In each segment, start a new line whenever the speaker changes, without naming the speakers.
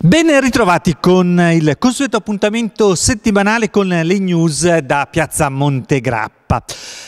Ben ritrovati con il consueto appuntamento settimanale con le news da Piazza Montegrappa.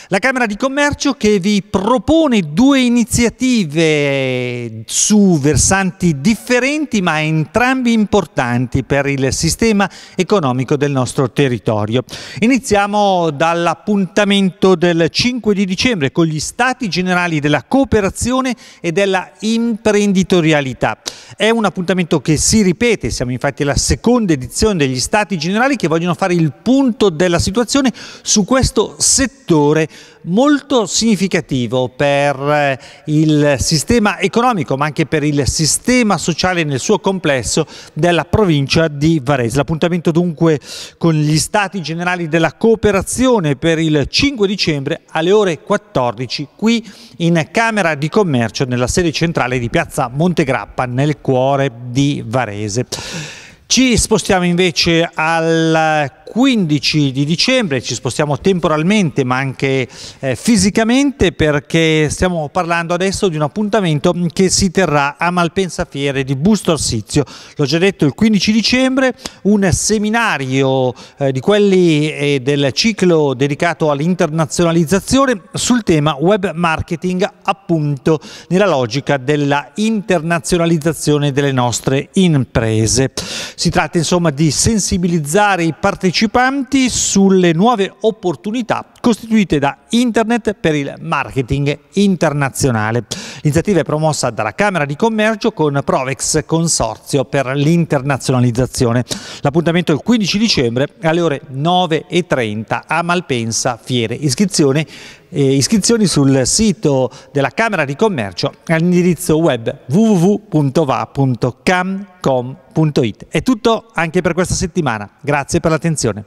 La Camera di Commercio che vi propone due iniziative su versanti differenti ma entrambi importanti per il sistema economico del nostro territorio. Iniziamo dall'appuntamento del 5 di dicembre con gli Stati Generali della Cooperazione e della Imprenditorialità. È un appuntamento che si riporta ripete, siamo infatti alla seconda edizione degli Stati Generali che vogliono fare il punto della situazione su questo settore molto significativo per eh, il sistema economico ma anche per il sistema sociale nel suo complesso della provincia di Varese. L'appuntamento dunque con gli Stati Generali della Cooperazione per il 5 dicembre alle ore 14 qui in Camera di Commercio nella sede centrale di Piazza Montegrappa nel cuore di Varese. Paese. Ci spostiamo invece al 15 di dicembre, ci spostiamo temporalmente ma anche eh, fisicamente perché stiamo parlando adesso di un appuntamento che si terrà a Malpensa Fiere di Busto Arsizio. L'ho già detto il 15 dicembre, un seminario eh, di quelli eh, del ciclo dedicato all'internazionalizzazione sul tema web marketing appunto nella logica della internazionalizzazione delle nostre imprese. Si tratta insomma di sensibilizzare i partecipanti sulle nuove opportunità costituite da Internet per il marketing internazionale. L'iniziativa è promossa dalla Camera di Commercio con Provex Consorzio per l'internazionalizzazione. L'appuntamento è il 15 dicembre alle ore 9.30 a Malpensa Fiere. Iscrizione, eh, iscrizioni sul sito della Camera di Commercio all'indirizzo web www.va.camcom.it. È tutto anche per questa settimana. Grazie per l'attenzione.